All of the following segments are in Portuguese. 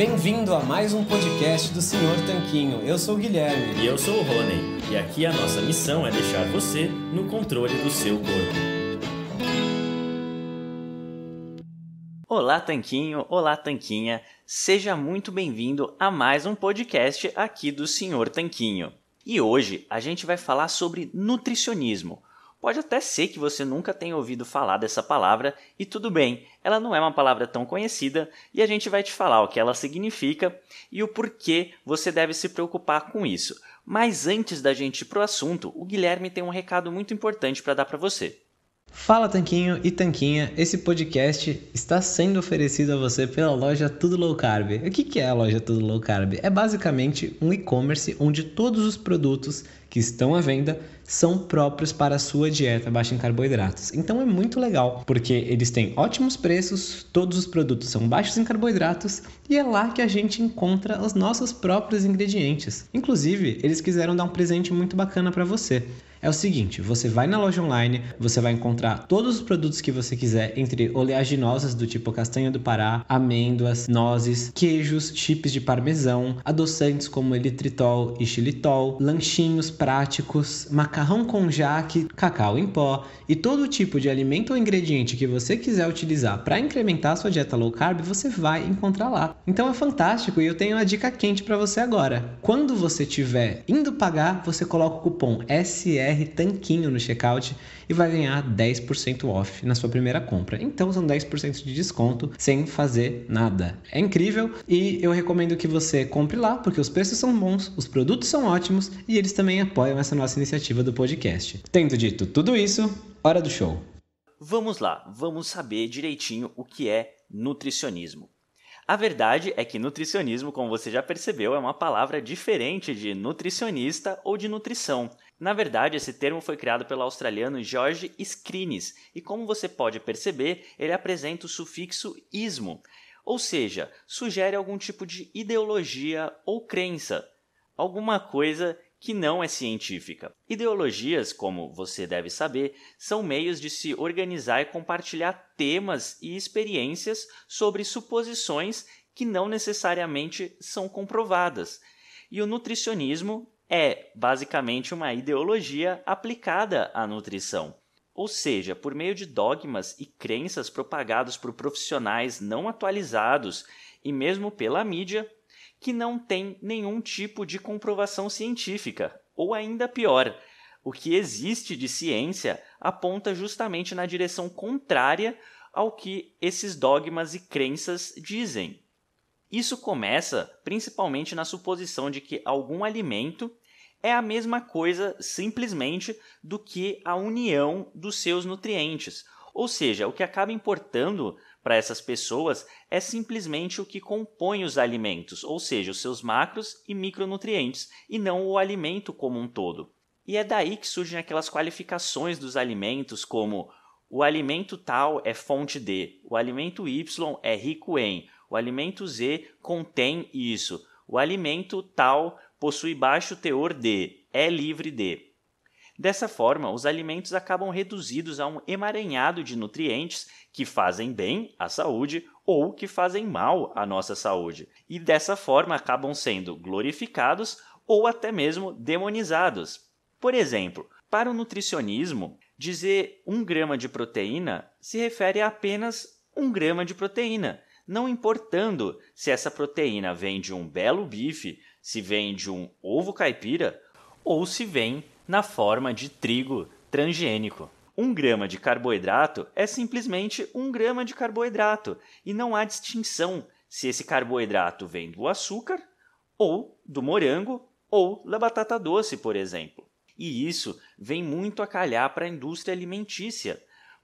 Bem-vindo a mais um podcast do Senhor Tanquinho. Eu sou o Guilherme. E eu sou o Rony. E aqui a nossa missão é deixar você no controle do seu corpo. Olá, Tanquinho. Olá, Tanquinha. Seja muito bem-vindo a mais um podcast aqui do Senhor Tanquinho. E hoje a gente vai falar sobre nutricionismo Pode até ser que você nunca tenha ouvido falar dessa palavra, e tudo bem, ela não é uma palavra tão conhecida e a gente vai te falar o que ela significa e o porquê você deve se preocupar com isso. Mas antes da gente ir para o assunto, o Guilherme tem um recado muito importante para dar para você. Fala Tanquinho e Tanquinha, esse podcast está sendo oferecido a você pela loja Tudo Low Carb. O que é a loja Tudo Low Carb? É basicamente um e-commerce onde todos os produtos que estão à venda são próprios para a sua dieta baixa em carboidratos. Então é muito legal, porque eles têm ótimos preços, todos os produtos são baixos em carboidratos e é lá que a gente encontra os nossos próprios ingredientes. Inclusive, eles quiseram dar um presente muito bacana para você é o seguinte: você vai na loja online, você vai encontrar todos os produtos que você quiser, entre oleaginosas do tipo castanha do Pará, amêndoas, nozes, queijos, chips de parmesão, adoçantes como elitritol e xilitol, lanchinhos práticos, macarrão com jaque, cacau em pó e todo tipo de alimento ou ingrediente que você quiser utilizar para incrementar a sua dieta low carb, você vai encontrar lá. Então é fantástico e eu tenho uma dica quente para você agora. Quando você estiver indo pagar, você coloca o cupom SE BR Tanquinho no checkout e vai ganhar 10% off na sua primeira compra. Então são 10% de desconto sem fazer nada. É incrível e eu recomendo que você compre lá porque os preços são bons, os produtos são ótimos e eles também apoiam essa nossa iniciativa do podcast. Tendo dito tudo isso, hora do show. Vamos lá, vamos saber direitinho o que é nutricionismo. A verdade é que nutricionismo, como você já percebeu, é uma palavra diferente de nutricionista ou de nutrição. Na verdade, esse termo foi criado pelo australiano George Scrines, e como você pode perceber, ele apresenta o sufixo ismo, ou seja, sugere algum tipo de ideologia ou crença, alguma coisa que não é científica. Ideologias, como você deve saber, são meios de se organizar e compartilhar temas e experiências sobre suposições que não necessariamente são comprovadas, e o nutricionismo é basicamente uma ideologia aplicada à nutrição. Ou seja, por meio de dogmas e crenças propagados por profissionais não atualizados e mesmo pela mídia, que não tem nenhum tipo de comprovação científica, ou ainda pior, o que existe de ciência aponta justamente na direção contrária ao que esses dogmas e crenças dizem. Isso começa principalmente na suposição de que algum alimento é a mesma coisa simplesmente do que a união dos seus nutrientes. Ou seja, o que acaba importando para essas pessoas é simplesmente o que compõe os alimentos, ou seja, os seus macros e micronutrientes, e não o alimento como um todo. E é daí que surgem aquelas qualificações dos alimentos, como o alimento tal é fonte de, o alimento Y é rico em, o alimento Z contém isso. O alimento tal possui baixo teor de, é livre de. Dessa forma, os alimentos acabam reduzidos a um emaranhado de nutrientes que fazem bem à saúde ou que fazem mal à nossa saúde, e dessa forma acabam sendo glorificados ou até mesmo demonizados. Por exemplo, para o nutricionismo, dizer um grama de proteína se refere a apenas um grama de proteína, não importando se essa proteína vem de um belo bife, se vem de um ovo caipira ou se vem na forma de trigo transgênico. Um grama de carboidrato é simplesmente um grama de carboidrato e não há distinção se esse carboidrato vem do açúcar ou do morango ou da batata doce, por exemplo. E isso vem muito a calhar para a indústria alimentícia,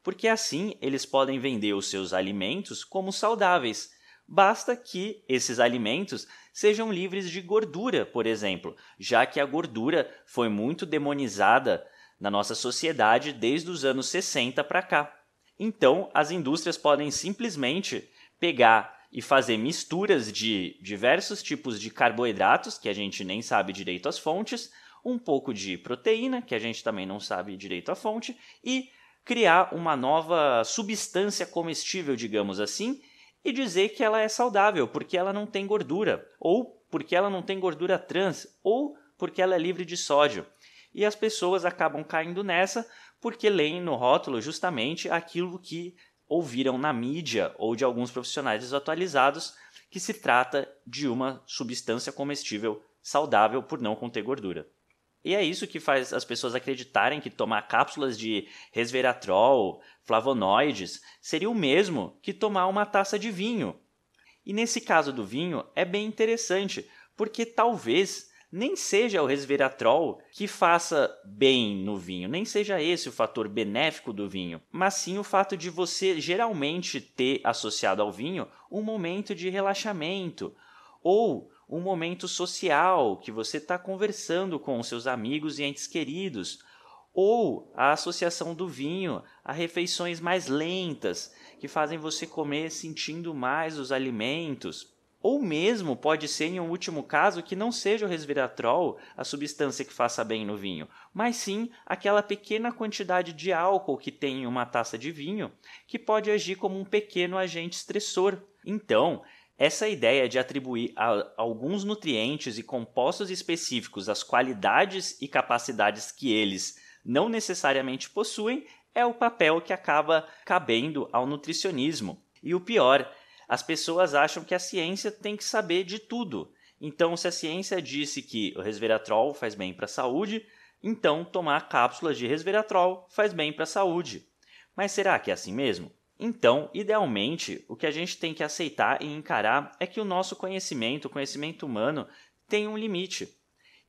porque assim eles podem vender os seus alimentos como saudáveis. Basta que esses alimentos sejam livres de gordura, por exemplo, já que a gordura foi muito demonizada na nossa sociedade desde os anos 60 para cá. Então, as indústrias podem simplesmente pegar e fazer misturas de diversos tipos de carboidratos, que a gente nem sabe direito as fontes, um pouco de proteína, que a gente também não sabe direito a fonte, e criar uma nova substância comestível, digamos assim, e dizer que ela é saudável porque ela não tem gordura, ou porque ela não tem gordura trans, ou porque ela é livre de sódio. E as pessoas acabam caindo nessa porque leem no rótulo justamente aquilo que ouviram na mídia ou de alguns profissionais desatualizados que se trata de uma substância comestível saudável por não conter gordura. E é isso que faz as pessoas acreditarem que tomar cápsulas de resveratrol, flavonoides, seria o mesmo que tomar uma taça de vinho. E nesse caso do vinho é bem interessante, porque talvez nem seja o resveratrol que faça bem no vinho, nem seja esse o fator benéfico do vinho, mas sim o fato de você geralmente ter associado ao vinho um momento de relaxamento ou um momento social que você está conversando com seus amigos e entes queridos, ou a associação do vinho a refeições mais lentas que fazem você comer sentindo mais os alimentos. Ou mesmo pode ser, em um último caso, que não seja o resveratrol a substância que faça bem no vinho, mas sim aquela pequena quantidade de álcool que tem em uma taça de vinho que pode agir como um pequeno agente estressor. Então, essa ideia de atribuir a alguns nutrientes e compostos específicos as qualidades e capacidades que eles não necessariamente possuem é o papel que acaba cabendo ao nutricionismo. E o pior, as pessoas acham que a ciência tem que saber de tudo. Então, se a ciência disse que o resveratrol faz bem para a saúde, então tomar cápsulas de resveratrol faz bem para a saúde. Mas será que é assim mesmo? Então, idealmente, o que a gente tem que aceitar e encarar é que o nosso conhecimento, o conhecimento humano, tem um limite.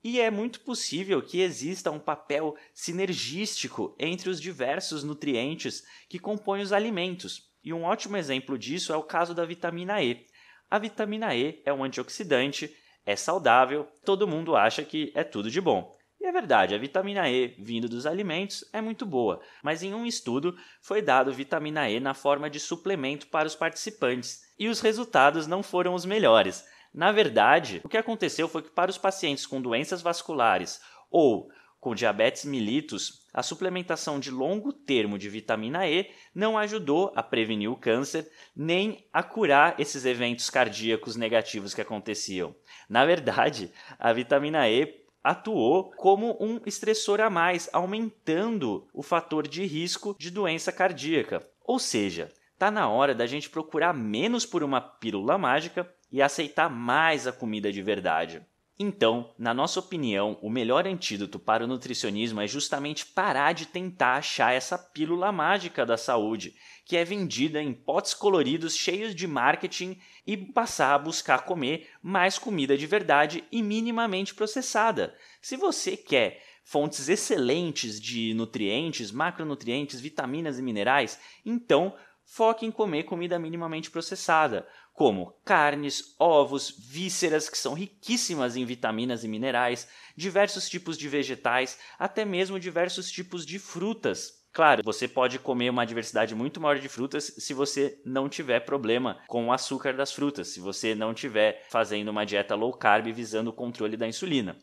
E é muito possível que exista um papel sinergístico entre os diversos nutrientes que compõem os alimentos. E um ótimo exemplo disso é o caso da vitamina E. A vitamina E é um antioxidante, é saudável, todo mundo acha que é tudo de bom. E é verdade, a vitamina E vindo dos alimentos é muito boa, mas em um estudo foi dado vitamina E na forma de suplemento para os participantes e os resultados não foram os melhores. Na verdade, o que aconteceu foi que para os pacientes com doenças vasculares ou com diabetes mellitus, a suplementação de longo termo de vitamina E não ajudou a prevenir o câncer nem a curar esses eventos cardíacos negativos que aconteciam. Na verdade, a vitamina E atuou como um estressor a mais, aumentando o fator de risco de doença cardíaca. Ou seja, tá na hora da gente procurar menos por uma pílula mágica e aceitar mais a comida de verdade. Então, na nossa opinião, o melhor antídoto para o nutricionismo é justamente parar de tentar achar essa pílula mágica da saúde, que é vendida em potes coloridos cheios de marketing e passar a buscar comer mais comida de verdade e minimamente processada. Se você quer fontes excelentes de nutrientes, macronutrientes, vitaminas e minerais, então foque em comer comida minimamente processada como carnes, ovos, vísceras, que são riquíssimas em vitaminas e minerais, diversos tipos de vegetais, até mesmo diversos tipos de frutas. Claro, você pode comer uma diversidade muito maior de frutas se você não tiver problema com o açúcar das frutas, se você não tiver fazendo uma dieta low carb visando o controle da insulina.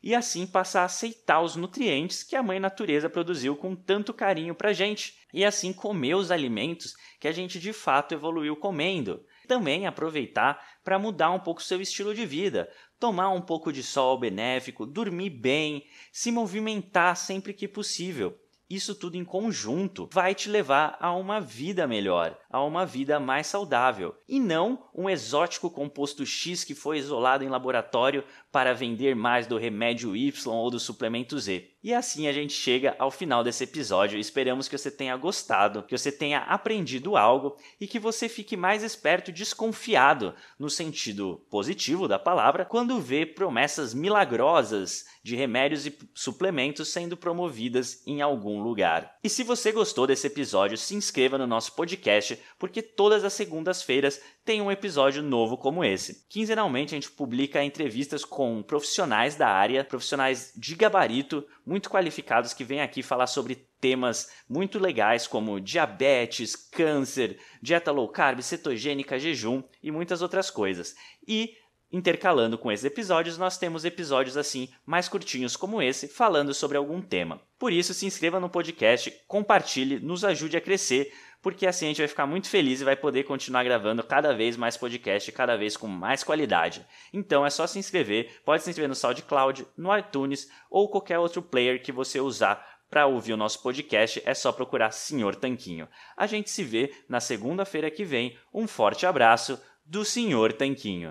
E assim passar a aceitar os nutrientes que a mãe natureza produziu com tanto carinho pra gente, e assim comer os alimentos que a gente de fato evoluiu comendo. Também aproveitar para mudar um pouco seu estilo de vida, tomar um pouco de sol benéfico, dormir bem, se movimentar sempre que possível. Isso tudo em conjunto vai te levar a uma vida melhor, a uma vida mais saudável, e não um exótico composto X que foi isolado em laboratório para vender mais do remédio Y ou do suplemento Z. E assim a gente chega ao final desse episódio. Esperamos que você tenha gostado, que você tenha aprendido algo e que você fique mais esperto, desconfiado no sentido positivo da palavra, quando vê promessas milagrosas de remédios e suplementos sendo promovidas em algum lugar. E se você gostou desse episódio, se inscreva no nosso podcast, porque todas as segundas-feiras tem um episódio novo como esse. Quinzenalmente a gente publica entrevistas com profissionais da área, profissionais de gabarito, muito qualificados que vêm aqui falar sobre temas muito legais como diabetes, câncer, dieta low carb, cetogênica, jejum e muitas outras coisas. E Intercalando com esses episódios, nós temos episódios assim, mais curtinhos como esse, falando sobre algum tema. Por isso, se inscreva no podcast, compartilhe, nos ajude a crescer, porque assim a gente vai ficar muito feliz e vai poder continuar gravando cada vez mais podcast, cada vez com mais qualidade. Então é só se inscrever, pode se inscrever no SoundCloud, no iTunes ou qualquer outro player que você usar para ouvir o nosso podcast é só procurar Senhor Tanquinho. A gente se vê na segunda-feira que vem. Um forte abraço do Senhor Tanquinho.